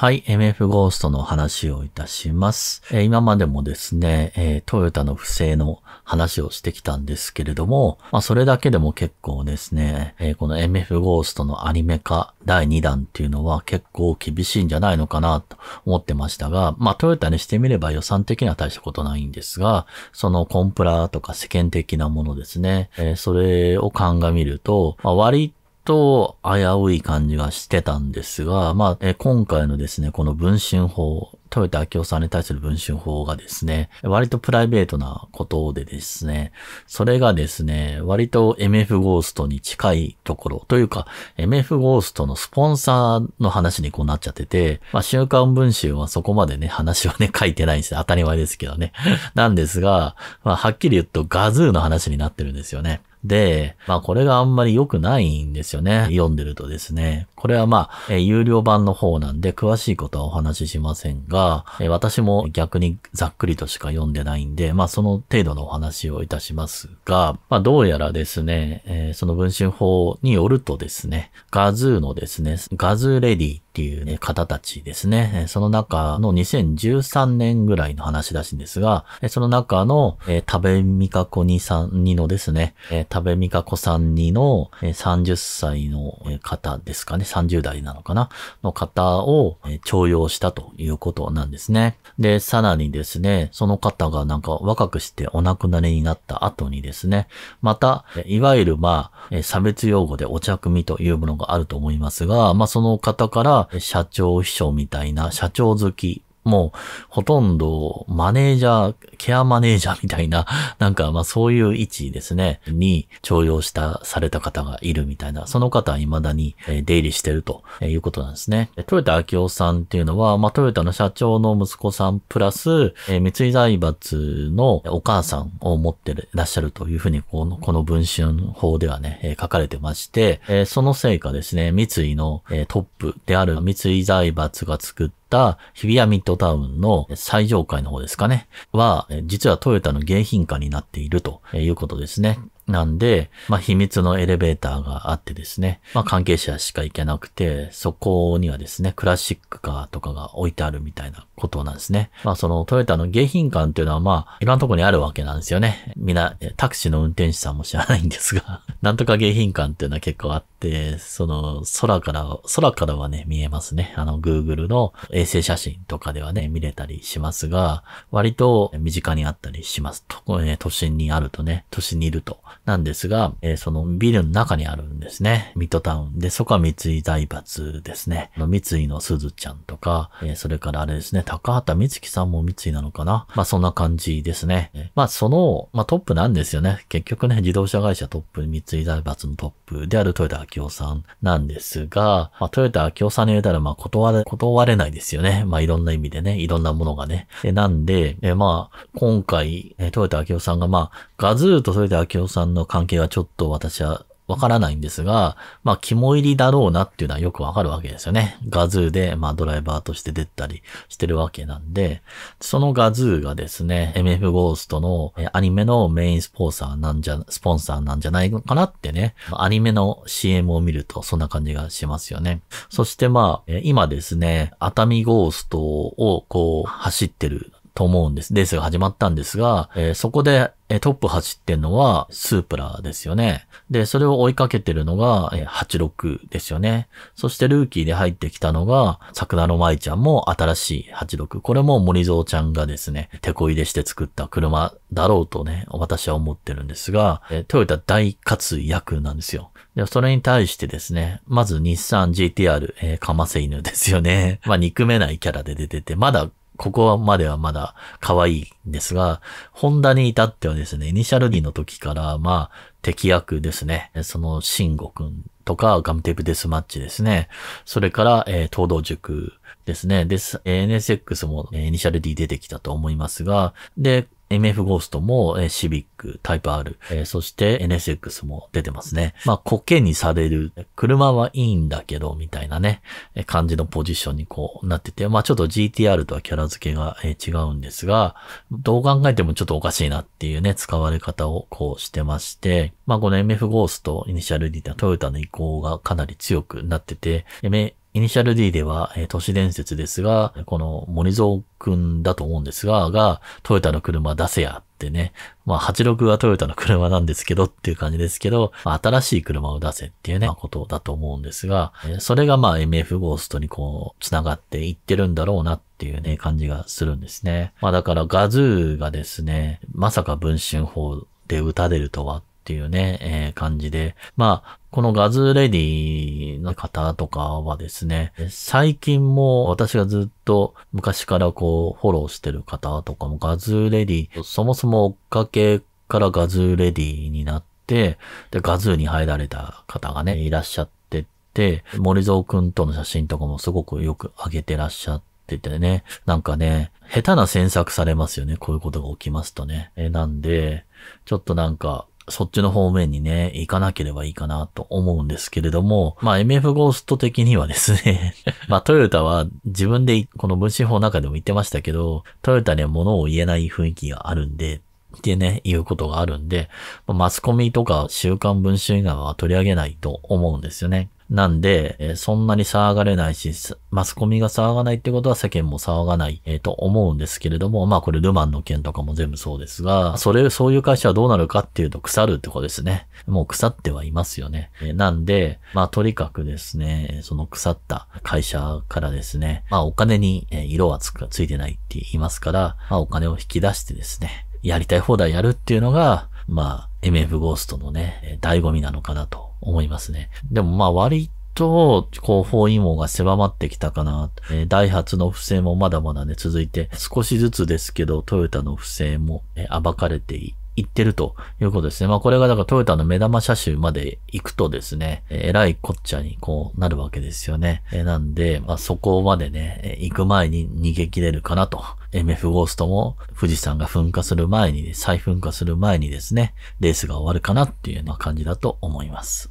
はい、MF ゴーストの話をいたします。えー、今までもですね、えー、トヨタの不正の話をしてきたんですけれども、まあ、それだけでも結構ですね、えー、この MF ゴーストのアニメ化第2弾っていうのは結構厳しいんじゃないのかなと思ってましたが、まあ、トヨタにしてみれば予算的には大したことないんですが、そのコンプラとか世間的なものですね、えそれを鑑みると、まあ、割と危うい感じがしてたんですが、まあ、え今回のですね、この文春法、豊田明夫さんに対する文春法がですね、割とプライベートなことでですね、それがですね、割と MF ゴーストに近いところというか、MF ゴーストのスポンサーの話にこうなっちゃってて、まあ、週刊文春はそこまでね、話はね、書いてないんですよ。当たり前ですけどね。なんですが、まあ、はっきり言うとガズーの話になってるんですよね。で、まあこれがあんまり良くないんですよね。読んでるとですね。これはまあ、え有料版の方なんで、詳しいことはお話ししませんが、え私も逆にざっくりとしか読んでないんで、まあその程度のお話をいたしますが、まあどうやらですね、えその文春法によるとですね、ガズーのですね、ガズーレディっていう、ね、方たちですね、その中の2013年ぐらいの話らしいんですが、その中の、え食べみかこにさんにのですね、え食べみかこさんにの、え30歳の方ですかね、30代なのかなの方を徴用したということなんですね。で、さらにですね、その方がなんか若くしてお亡くなりになった後にですね、また、いわゆるまあ、差別用語でお茶組というものがあると思いますが、まあその方から社長秘書みたいな社長好きもうほとんどマネージャー、ケアマネージャーみたいな、なんかまあそういう位置ですね、に徴用した、された方がいるみたいな、その方は未だに出入りしてるということなんですね。トヨタ明夫さんっていうのは、まあトヨタの社長の息子さんプラス、え三井財閥のお母さんを持ってらっしゃるというふうに、この、この文春法ではね、書かれてまして、そのせいかですね、三井のトップである三井財閥が作っった日比谷ミッドタウンの最上階の方ですかね、は、実はトヨタの迎賓館になっているということですね。なんで、まあ、秘密のエレベーターがあってですね、まあ、関係者しか行けなくて、そこにはですね、クラシックカーとかが置いてあるみたいなことなんですね。まあ、そのトヨタの迎賓館っていうのはまあ、いろんなとこにあるわけなんですよね。みんな、タクシーの運転手さんも知らないんですが、なんとか迎賓館っていうのは結構あっ、その空から、空からはね、見えますね。あの Google の衛星写真とかではね、見れたりしますが、割と身近にあったりします。とえ都心にあるとね、都心にいると。なんですが、えそのビルの中にあるんですね。ミッドタウン。で、そこは三井財閥ですね。三井のすずちゃんとか、えそれからあれですね、高畑美月さんも三井なのかな。まあそんな感じですね。まあその、まあトップなんですよね。結局ね、自動車会社トップ、三井財閥のトップ。プである豊田秋夫さんなんですが、まあ、豊田明夫さんに言うたら、まあ、断れ、断れないですよね。まあ、いろんな意味でね、いろんなものがね。で、なんで、えまあ、今回、え豊田秋夫さんが、まあ、ガズーと豊田秋夫さんの関係はちょっと私はわからないんですが、まあ、肝入りだろうなっていうのはよくわかるわけですよね。ガズーで、まあ、ドライバーとして出たりしてるわけなんで、そのガズーがですね、MF ゴーストのアニメのメインスポンサーなんじゃ、スポンサーなんじゃないかなってね、アニメの CM を見るとそんな感じがしますよね。そしてまあ、今ですね、熱海ゴーストをこう、走ってると思うんです。レースが始まったんですが、えー、そこで、えー、トップ走ってんのはスープラですよね。で、それを追いかけてるのが、えー、86ですよね。そしてルーキーで入ってきたのが、桜の舞ちゃんも新しい86。これも森蔵ちゃんがですね、手こ入れして作った車だろうとね、私は思ってるんですが、えー、トヨタ大活躍なんですよ。で、それに対してですね、まず日産 GTR、えー、かませ犬ですよね。まあ、憎めないキャラで出てて、まだここまではまだ可愛いんですが、ホンダに至ってはですね、イニシャル D の時から、まあ、敵役ですね。その、シンゴくんとか、ガムテープデスマッチですね。それから、えー、東道塾ですね。です。NSX も、えー、イニシャル D 出てきたと思いますが、で、MF ゴーストも、えー、シビック、タイプ R、えー、そして NSX も出てますね。まあ、コケにされる、車はいいんだけど、みたいなね、えー、感じのポジションにこうなってて、まあ、ちょっと GTR とはキャラ付けが、え違うんですが、どう考えてもちょっとおかしいなっていうね、使われ方をこうしてまして、まあ、この MF ゴースト、イニシャル D ってトヨタの意向がかなり強くなってて、イニシャル D では、えー、都市伝説ですが、この森蔵くんだと思うんですが、が、トヨタの車出せやってね、まあ86はトヨタの車なんですけどっていう感じですけど、まあ、新しい車を出せっていうね、まあ、ことだと思うんですが、えー、それがまあ MF ゴーストにこう、繋がっていってるんだろうなっていうね、感じがするんですね。まあだからガズーがですね、まさか文春法で打たれるとはっていうね、えー、感じで。まあ、このガズーレディの方とかはですね、最近も私がずっと昔からこうフォローしてる方とかもガズーレディ、そもそも追っかけからガズーレディになって、で、ガズーに入られた方がね、いらっしゃってて、森蔵くんとの写真とかもすごくよく上げてらっしゃって、っててね、なんかね、下手な詮索されますよね。こういうことが起きますとね。えなんで、ちょっとなんか、そっちの方面にね、行かなければいいかなと思うんですけれども、まあ MF ゴースト的にはですね まあトヨタは自分でこの分身法の中でも言ってましたけど、トヨタには物を言えない雰囲気があるんで、ってね、言うことがあるんで、マスコミとか週刊文春以外は取り上げないと思うんですよね。なんで、そんなに騒がれないし、マスコミが騒がないってことは世間も騒がない、えー、と思うんですけれども、まあこれルマンの件とかも全部そうですが、それ、そういう会社はどうなるかっていうと腐るってことですね。もう腐ってはいますよね。えー、なんで、まあとにかくですね、その腐った会社からですね、まあお金に色はつく、ついてないって言いますから、まあお金を引き出してですね、やりたい放題やるっていうのが、まあ MF ゴーストのね、醍醐味なのかなと思いますね。でもまあ割と、後方陰網が狭まってきたかな。えー、ダイハツの不正もまだまだね、続いて、少しずつですけど、トヨタの不正も、えー、暴かれていってるということですね。まあこれがだからトヨタの目玉車種まで行くとですね、えらいこっちゃにこうなるわけですよね。えなんで、まあそこまでね、行く前に逃げ切れるかなと。MF ゴーストも富士山が噴火する前に、再噴火する前にですね、レースが終わるかなっていうような感じだと思います。